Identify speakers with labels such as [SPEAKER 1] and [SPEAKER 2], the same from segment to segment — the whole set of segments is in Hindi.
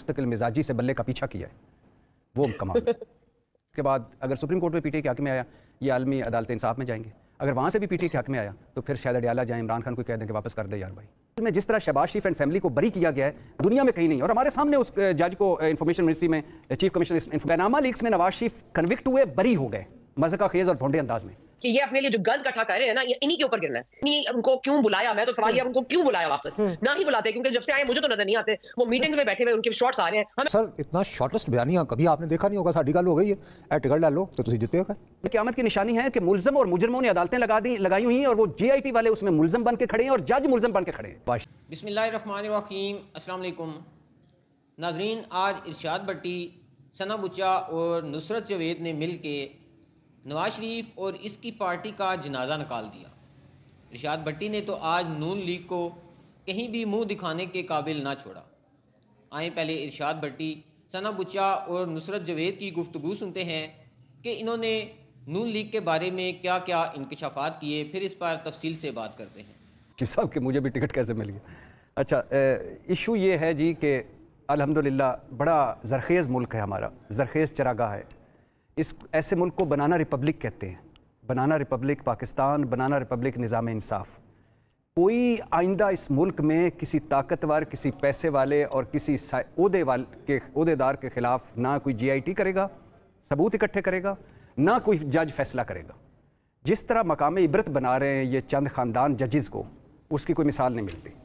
[SPEAKER 1] मुस्तकिल मिजाजी से बल्ले का पीछा किया है वो कमाल उसके बाद अगर सुप्रीम कोर्ट में पीटी के हक में आया ये आलमी अदालत इंसाफ में जाएंगे अगर वहाँ से भी पीटी के हक में आया तो फिर शायद अडियाला जाए इमरान खान को कह दें कि वापस कर दे यार भाई में जिस तरह शबाज शरीफ एंड फैमिली को बरी किया गया है दुनिया में कहीं नहीं और हमारे सामने उस जज को इन्फॉर्मेशन मिनिस्ट्री में चीफ कमिश्नर बैनामा लीक्स में नवाज शरीफ कन्विक्ट हुए बरी हो गए मजका खेज और भोंडे अंदाज में
[SPEAKER 2] कि ये अपने लिए जो गंद इकट्ठा कर रहे हैं ना ये इन्हीं के ऊपर गिरना है उनको क्यों बुलाया मैं तो सवाल ये उनको क्यों बुलाया वापस हम्म। ना ही बुलाते क्योंकि जब से आए मुझे तो नजर नहीं आते वो मीटिंग में बैठे हुए उनके
[SPEAKER 1] शॉर्ट्स आ रहे हैं सर इतना शॉर्टेस्ट बयानियां कभी आपने देखा नहीं होगा साड़ी गल हो गई है ए टिकट लो तो तुम जितते क्यामत की निशानी है कि मुलजम और मुजरमों ने अदालतें लगा दी लगाई हुई और वो जीआईटी वाले उसमें मुलजम बन के खड़े हैं और जज मुलजम बन के खड़े हैं
[SPEAKER 3] बिस्मिल्लाहिर्रहमानिर्रहीम अस्सलाम वालेकुम नाजरीन आज इरशाद भट्टी सना बुचा और नुसरत जवेद ने मिल के नवाज शरीफ और इसकी पार्टी का जनाजा निकाल दिया रिशाद भट्टी ने तो आज नून लीग को कहीं भी मुंह दिखाने के काबिल ना छोड़ा आए पहले इरशाद भट्टी सना बुचा और नुसरत जवेद की गुफ्तु सुनते हैं कि इन्होंने नून लीग के बारे में क्या क्या इंकशाफात किए फिर इस पर तफसील से बात करते हैं
[SPEAKER 1] साहब कि मुझे भी टिकट कैसे मिल गया अच्छा इशू ये है जी कि अलहमदिल्ला बड़ा जरखेज़ मुल्क है हमारा जरखेज़ चरागा है इस ऐसे मुल्क को बनाना रिपब्लिक कहते हैं banana republic Pakistan banana republic निज़ाम इंसाफ कोई आइंदा इस मुल्क में किसी ताकतवर किसी पैसे वाले और किसी उदे वाले के अहदेदार के ख़िलाफ़ ना कोई जीआईटी करेगा सबूत इकट्ठे करेगा ना कोई जज फैसला करेगा जिस तरह मकाम इबरत बना रहे हैं ये चंद ख़ानदान जजेस को उसकी कोई मिसाल नहीं मिलती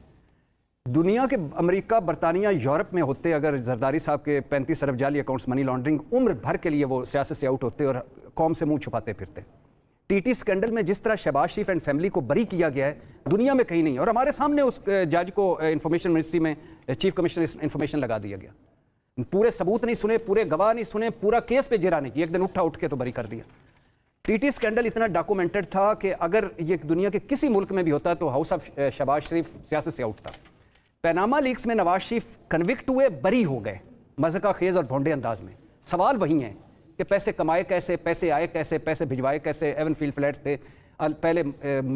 [SPEAKER 1] दुनिया के अमेरिका बरतानिया यूरोप में होते अगर जरदारी साहब के पैंतीस अरब जाली अकाउंट्स मनी लॉन्ड्रिंग उम्र भर के लिए वो सियासत से आउट होते और कौम से मुंह छुपाते फिरते टीटी स्कैंडल में जिस तरह शहबाज शरीफ एंड फैमिली को बरी किया गया है दुनिया में कहीं नहीं और हमारे सामने उस जज को इंफॉर्मेशन मिनिस्ट्री में चीफ कमिश्नर इंफॉर्मेशन लगा दिया गया पूरे सबूत नहीं सुने पूरे गवाह नहीं सुने पूरा केस पे जिरा नहीं किया एक दिन उठा उठ के तो बरी कर दिया टीटी स्कैंडल इतना डॉक्यूमेंटेड था कि अगर ये दुनिया के किसी मुल्क में भी होता तो हाउस ऑफ शहबाज शरीफ सियासत से आउट था पैनामा लीक्स में नवाज शरीफ कन्विक्ट हुए बरी हो गए मजका खेज और भोंडे अंदाज में सवाल वही है कि पैसे कमाए कैसे पैसे आए कैसे पैसे भिजवाए कैसे एवन फील्ड फ्लैट थे पहले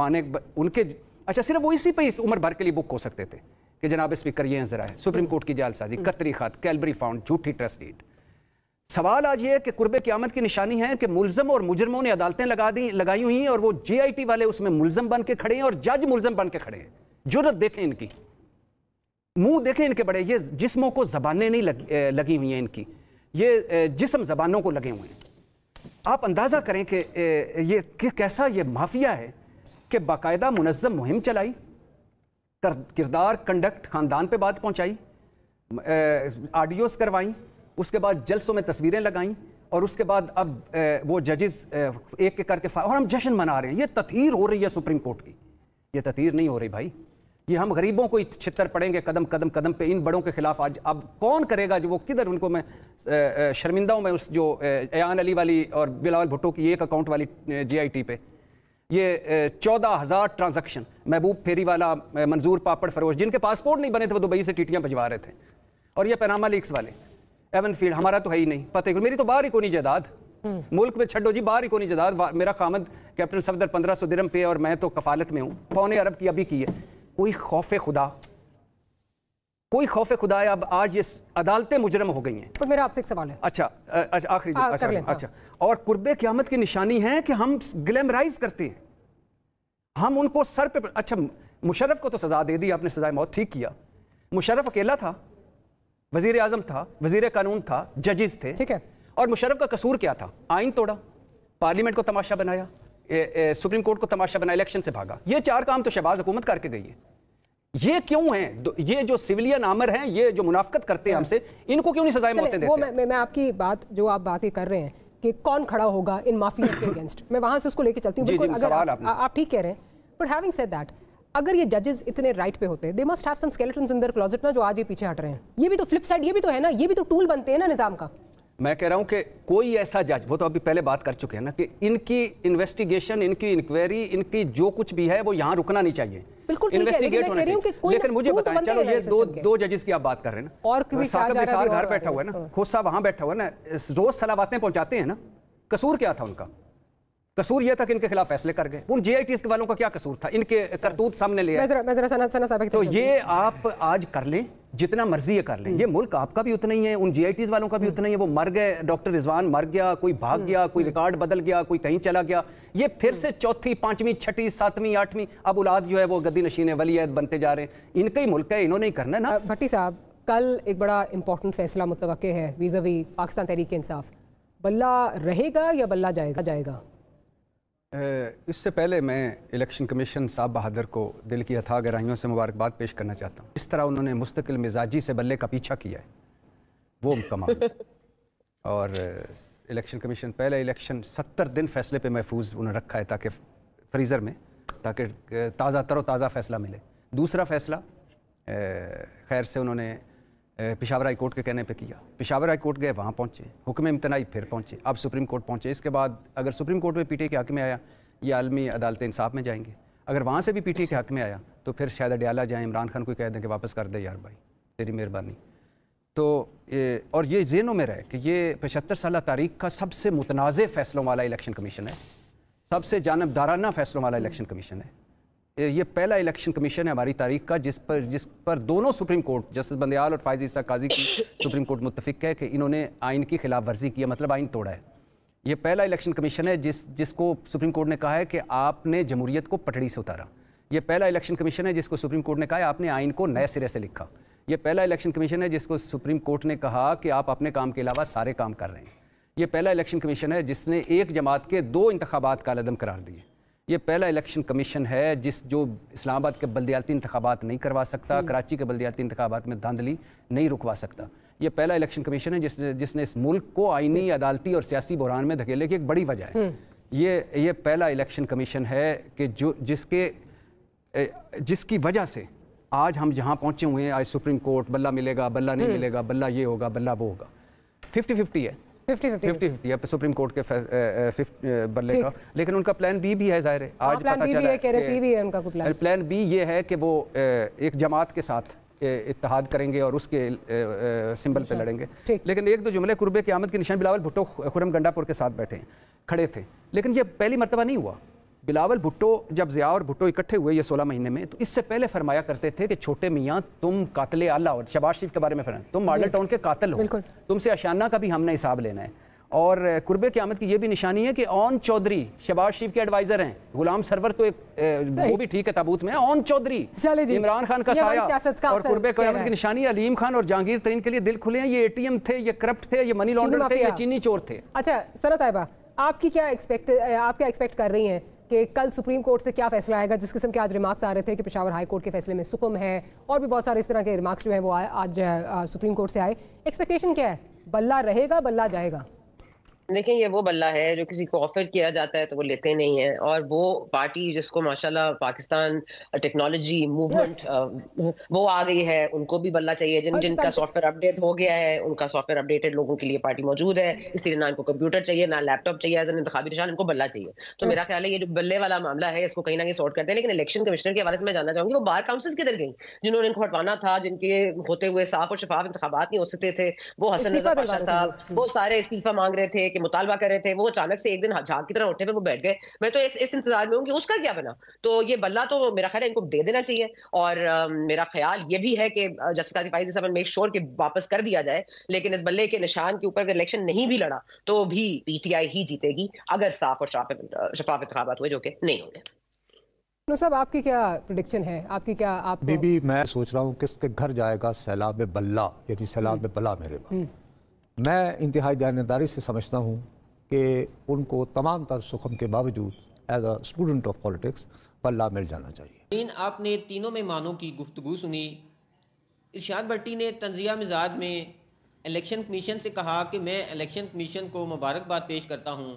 [SPEAKER 1] माने उनके अच्छा सिर्फ वो इसी पे इस उम्र भर के लिए बुक हो सकते थे कि जनाब स्पीकर ये जरा है सुप्रीम कोर्ट की जालसाजी हम्म। कतरी खात कैलबरी फाउंड झूठी ट्रस्ट डीड सवाल आज ये है कि की आमद की निशानी है कि मुलजम और मुजरमों ने अदालतें लगा दी लगाई हुई हैं और वो जे आई टी वाले उसमें मुलजम बन के खड़े हैं और जज मुलजम बन के खड़े हैं जरूरत देखें इनकी मुंह देखें इनके बड़े ये जिस्मों को जबानें नहीं लग, लगी हुई हैं इनकी ये जिसम जबानों को लगे हुए हैं आप अंदाज़ा करें कि ये कि कैसा ये माफिया है कि बाकायदा मुनज़म मुहिम चलाई किरदार कंडक्ट ख़ानदान पे बात पहुंचाई ऑडियोज़ करवाई उसके बाद जलसों में तस्वीरें लगाईं और उसके बाद अब वो जजेस एक एक करके और हम जश्न मना रहे हैं ये तथीर हो रही है सुप्रीम कोर्ट की ये तथीर नहीं हो रही भाई ये हम गरीबों को ही छितर पड़ेंगे कदम कदम कदम पे इन बड़ों के खिलाफ आज अब कौन करेगा जो वो किधर उनको मैं शर्मिंदा हूँ मैं उस जो एयान अली वाली और बिलावल भुट्टो की एक अकाउंट वाली जीआईटी पे ये चौदह हज़ार ट्रांजेक्शन महबूब फेरी वाला मंजूर पापड़ फरोश जिनके पासपोर्ट नहीं बने थे वो दुबई से टीटियाँ भिजवा रहे थे और ये पैनामा लीक्स वाले एवन फील्ड हमारा तो है ही नहीं पते मेरी तो बाहर ही कोनी जायदाद हम्म। मुल्क में छो जी बाहर ही कोनी जायदाद मेरा खामद कैप्टन सफदर पंद्रह सौ दिरम पे और मैं तो कफालत में हूँ पौने अरब की अभी की है कोई खौफ खुदा कोई खौफ खुदा अब आज ये अदालतें मुजरम हो गई हैं
[SPEAKER 4] तो मेरा आपसे एक सवाल है
[SPEAKER 1] अच्छा अच्छा आखिरी हाँ, अच्छा अच्छा, अच्छा और कुर्ब क़्यामत की निशानी है कि हम ग्लैमराइज करते हैं हम उनको सर पे अच्छा मुशरफ को तो सज़ा दे दी आपने सज़ाए मौत ठीक किया मुशरफ अकेला था वजीर आजम था वजीर कानून था जजेस थे ठीक है और मुशरफ का कसूर क्या था आइन तोड़ा पार्लियामेंट को तमाशा बनाया ए, ए, सुप्रीम कोर्ट को तमाशा बना इलेक्शन से भागा ये चार काम तो शहबाज हुकूमत करके गई है ये क्यों हैं ये जो सिविलियन आमर हैं ये जो मुनाफ्त करते हैं हमसे इनको क्यों नहीं सजाएं मौतें देते वो मैं,
[SPEAKER 4] मैं, मैं आपकी बात जो आप बातें कर रहे हैं कि कौन खड़ा होगा इन माफिया के अगेंस्ट मैं वहां से उसको लेकर चलती हूँ बिल्कुल अगर आप ठीक कह रहे हैं बट हैविंग दैट अगर ये जजेस इतने राइट पे होते they must have some skeletons in their closet ना जो आज ये पीछे हट रहे हैं ये भी तो फ्लिप साइड ये भी तो है ना ये भी तो टूल बनते हैं ना निजाम का
[SPEAKER 1] मैं कह रहा हूं कि कोई ऐसा जज वो तो अभी पहले बात कर चुके हैं ना कि इनकी इन्वेस्टिगेशन इनकी इंक्वायरी इनकी जो कुछ भी है वो यहाँ रुकना नहीं चाहिए बिल्कुल इन्वेस्टिगेट होना चाहिए लेकिन मुझे बताएं चलो ये दो दो जजेस की आप बात कर रहे हैं ना
[SPEAKER 4] और साहब घर बैठा हुआ
[SPEAKER 1] है ना खुद साहब वहाँ बैठा हुआ है ना रोज सलावातें पहुंचाते हैं ना कसूर क्या था उनका कसूर यह था कि इनके खिलाफ फैसले कर गए उन जे के वालों का क्या कसूर था इनके करतूत सामने ले तो ये आप आज कर लें जितना मर्जी ये कर लें ये मुल्क आपका भी उतना ही है उन जी वालों का भी उतना ही है वो मर गए डॉक्टर रिजवान मर गया कोई भाग गया कोई रिकॉर्ड बदल गया कोई कहीं चला गया ये फिर से चौथी पांचवी छठी सातवीं आठवीं अब औलाद जो है वो गद्दी नशीन वली बनते जा रहे हैं इनका ही मुल्क है इन्होंने ही करना है ना
[SPEAKER 4] भट्टी साहब कल एक बड़ा इंपॉर्टेंट फैसला मुतव है वीजा वी पाकिस्तान तहरीक इंसाफ बल्ला रहेगा या बल्ला जाएगा जाएगा
[SPEAKER 1] इससे पहले मैं इलेक्शन कमीशन साहब बहादुर को दिल की हथा गहराइयों से मुबारकबाद पेश करना चाहता हूँ इस तरह उन्होंने मुस्तकिल मिजाजी से बल्ले का पीछा किया है वो कमाल और इलेक्शन कमीशन पहले इलेक्शन सत्तर दिन फैसले पे महफूज उन्होंने रखा है ताकि फ्रीज़र में ताकि ताज़ा तरो ताज़ा फैसला मिले दूसरा फैसला खैर से उन्होंने पिशावर हाई कोर्ट के कहने पे किया पिशावर हाई कोर्ट गए वहाँ पहुँचे हुक्म इम्तनाई फिर पहुँचे अब सुप्रीम कोर्ट पहुँचे इसके बाद अगर सुप्रीम कोर्ट में टी के हक में आया ये आलमी अदालत इंसाफ में जाएंगे अगर वहाँ से भी टी के हक में आया तो फिर शायद अडयाला जाएँ इमरान खान को कह दें कि वापस कर दे यार भाई तेरी मेहरबानी तो ये, और ये जेनों में रहे कि ये पचहत्तर साल तारीख का सबसे मुतनाज़ फ़ैसलों वाला इलेक्शन कमीशन है सबसे जानबदाराना फ़ैसलों वाला इलेक्शन कमीशन है ये पहला इलेक्शन कमीशन है हमारी तारीख का जिस पर जिस पर दोनों सुप्रीम कोर्ट जस्टिस बंदयाल और फायज ईसा काजी की सुप्रीम कोर्ट मुतफिक है कि इन्होंने आइन की खिलाफ वर्जी है मतलब आइन तोड़ा है ये पहला इलेक्शन कमीशन है जिस जिसको सुप्रीम कोर्ट ने कहा है कि आपने जमहूरियत को पटड़ी से उतारा ये पहला इलेक्शन कमीशन है जिसको सुप्रीम कोर्ट ने कहा है आपने आइन को नए सिरे से लिखा ये पहला इलेक्शन कमीशन है जिसको सुप्रीम कोर्ट ने कहा कि आप अपने काम के अलावा सारे काम कर रहे हैं ये पहला इलेक्शन कमीशन है जिसने एक जमात के दो इंतबात का लदम करार दिए ये पहला इलेक्शन कमीशन है जिस जो इस्लामाबाद के बलदियाती इंतबात नहीं करवा सकता हम्म। कराची के बलदियाती इंतबात में धांधली नहीं रुकवा सकता ये पहला इलेक्शन कमीशन है जिसने जिसने इस मुल्क को आईनी हम्म। अदालती और सियासी बहरान में धकेले की एक बड़ी वजह है हम्म। ये ये पहला इलेक्शन कमीशन है कि जो जिसके जिसकी वजह से आज हम जहाँ पहुँचे हुए हैं आज सुप्रीम कोर्ट बल्ला मिलेगा बल्ला नहीं मिलेगा बल्ला ये होगा बल्ला वो होगा फिफ्टी फिफ्टी है फिफ्टी फिफ्टी तो सुप्रीम कोर्ट के बल्ले का लेकिन उनका प्लान बी भी है जाहिर हाँ, आज पता
[SPEAKER 4] चला
[SPEAKER 1] प्लान बी ये है कि वो एक जमात के साथ इतिहाद करेंगे और उसके सिंबल पे अच्छा, लड़ेंगे लेकिन एक दो तो जुमले कुर्बे के आमद के निशान बिलावल भुट्टो खुरम गंडापुर के साथ बैठे खड़े थे लेकिन ये पहली मरतबा नहीं हुआ बिलावल भुट्टो जब ज़िया और भुट्टो इकट्ठे हुए ये सोलह महीने में तो इससे पहले फरमाया करते थे कि छोटे मियाँ तुम कातले आला और शबाज शरीफ के बारे में फरमाया तुम मॉडल टाउन के कातल हो तुमसे अशाना का भी हमने हिसाब लेना है और कुर्ब क्यामत की यह भी निशानी है कि ओन चौधरी शबाज शरीफ के एडवाइजर हैं गुलाम सरवर तो एक वो भी ठीक है ताबूत में ओन चौधरी इमरान खान का साया का और कुर्ब क्यामत की निशानी अलीम खान और जहांगीर तरीन के लिए दिल खुले हैं ये एटीएम थे ये करप्ट थे ये मनी लॉन्डर थे ये चीनी चोर थे
[SPEAKER 4] अच्छा सरा साहबा आपकी क्या एक्सपेक्ट आप क्या एक्सपेक्ट कर रही हैं कि कल सुप्रीम कोर्ट से क्या फैसला आएगा जिस किस्म के आज रिमार्क्स आ रहे थे कि पिशावर हाई कोर्ट के फैसले में सुकुम है और भी बहुत सारे इस तरह के रिमार्क्स जो हैं वो आज सुप्रीम कोर्ट से आए एक्सपेक्टेशन क्या है बल्ला रहेगा बल्ला जाएगा
[SPEAKER 2] देखिए ये वो बल्ला है जो किसी को ऑफर किया जाता है तो वो लेते नहीं है और वो पार्टी जिसको माशाल्लाह पाकिस्तान टेक्नोलॉजी मूवमेंट वो आ गई है उनको भी बल्ला चाहिए जिन जिनका सॉफ्टवेयर अपडेट हो गया है उनका सॉफ्टवेयर अपडेटेड लोगों के लिए पार्टी मौजूद है इसीलिए ना इनको कंप्यूटर चाहिए ना लैपटॉप चाहिए एज इंतबी निशान इनको बल्ला चाहिए तो मेरा ख्याल है ये जो बल्ले वाला मामला है इसको कहीं ना कहीं सॉर्ट करते हैं लेकिन इलेक्शन कमिश्नर के हवाले से मैं जानना चाहूंगी वो बार काउंसिल किधर गई जिन्होंने इनको हटवाना था जिनके होते हुए साफ और शफाफ इंतबात नहीं हो सकते थे वो हसन साहब वो सारे इस्तीफा मांग रहे थे के मुतालबा कर रहे थे वो अचानक से एक दिन झाग की तरह उठे पे वो बैठ गए मैं तो इस इस इंतजार में हूँ कि उसका क्या बना तो ये बल्ला तो मेरा ख्याल है इनको दे देना चाहिए और आ, मेरा ख्याल ये भी है कि जस्टिस काजी फाइज साहब मेक श्योर कि वापस कर दिया जाए लेकिन इस बल्ले के निशान के ऊपर अगर इलेक्शन नहीं भी लड़ा तो भी पीटीआई ही जीतेगी अगर साफ और शफाफ इंतबात हुए जो कि नहीं होंगे
[SPEAKER 4] सब आपकी क्या प्रोडिक्शन है आपकी क्या आप बीबी
[SPEAKER 1] मैं सोच रहा हूँ किसके घर जाएगा सैलाब बल्ला यानी सैलाब बल्ला मेरे हम्म। पास मैं इंतहाई जानदारी से समझता हूँ कि उनको तमाम तर सुखम के बावजूद as a student of politics पल्ला मिल जाना चाहिए
[SPEAKER 3] इन आपने तीनों मेहमानों की गुफ्तु सुनी इर्शाद भट्टी ने तंजिया मिजाज में इलेक्शन कमीशन से कहा कि मैं इलेक्शन कमीशन को मुबारकबाद पेश करता हूँ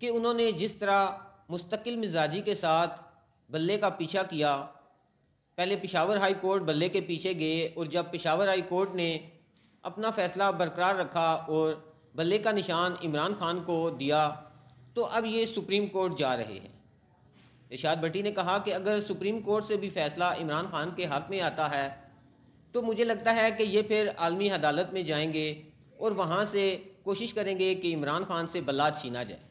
[SPEAKER 3] कि उन्होंने जिस तरह मुस्तकिल मिजाजी के साथ बल्ले का पीछा किया पहले पिशावर हाई कोर्ट बल्ले के पीछे गए और जब पिशावर हाई कोर्ट ने अपना फ़ैसला बरकरार रखा और बल्ले का निशान इमरान खान को दिया तो अब ये सुप्रीम कोर्ट जा रहे हैं इशाद भट्टी ने कहा कि अगर सुप्रीम कोर्ट से भी फैसला इमरान खान के हक में आता है तो मुझे लगता है कि ये फिर आलमी अदालत में जाएंगे और वहाँ से कोशिश करेंगे कि इमरान खान से बल्ला छीना जाए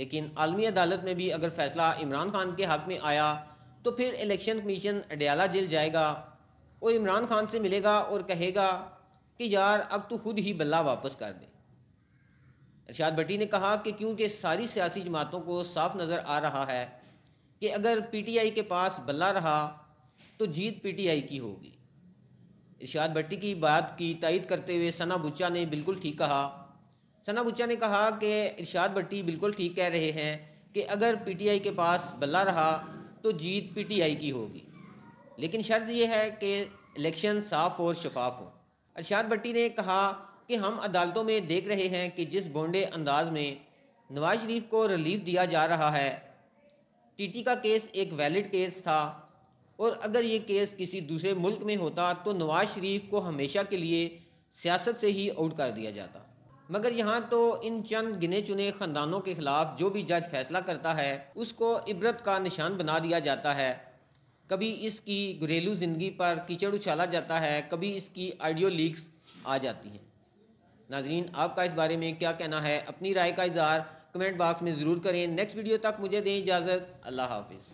[SPEAKER 3] लेकिन आलमी अदालत में भी अगर फैसला इमरान खान के हक में आया तो फिर इलेक्शन कमीशन अडयाला जेल जाएगा और इमरान खान से मिलेगा और कहेगा कि यार अब तू खुद ही बल्ला वापस कर दे इरशाद भट्टी ने कहा कि क्योंकि सारी सियासी जमातों को साफ नज़र आ रहा है कि अगर पीटीआई के पास बल्ला रहा तो जीत पीटीआई की होगी इरशाद भट्टी की बात की तायद करते हुए सना बुच्चा ने बिल्कुल ठीक कहा सना बुच्चा ने कहा कि इरशाद भट्टी बिल्कुल ठीक कह रहे हैं कि अगर पीटीआई के पास बल्ला रहा तो जीत पीटीआई की होगी लेकिन शर्त यह है कि इलेक्शन साफ और शफाफ हों अरशाद भट्टी ने कहा कि हम अदालतों में देख रहे हैं कि जिस बोंडे अंदाज में नवाज शरीफ को रिलीफ दिया जा रहा है टीटी का केस एक वैलिड केस था और अगर ये केस किसी दूसरे मुल्क में होता तो नवाज शरीफ को हमेशा के लिए सियासत से ही आउट कर दिया जाता मगर यहाँ तो इन चंद गिने चुने ख़ानदानों के ख़िलाफ़ जो भी जज फैसला करता है उसको इबरत का निशान बना दिया जाता है कभी इसकी घरेलू ज़िंदगी पर कीचड़ उछाला जाता है कभी इसकी आइडियो लीक्स आ जाती हैं नाजरीन आपका इस बारे में क्या कहना है अपनी राय का इजहार कमेंट बॉक्स में ज़रूर करें नेक्स्ट वीडियो तक मुझे दें इजाज़त अल्लाह हाफिज़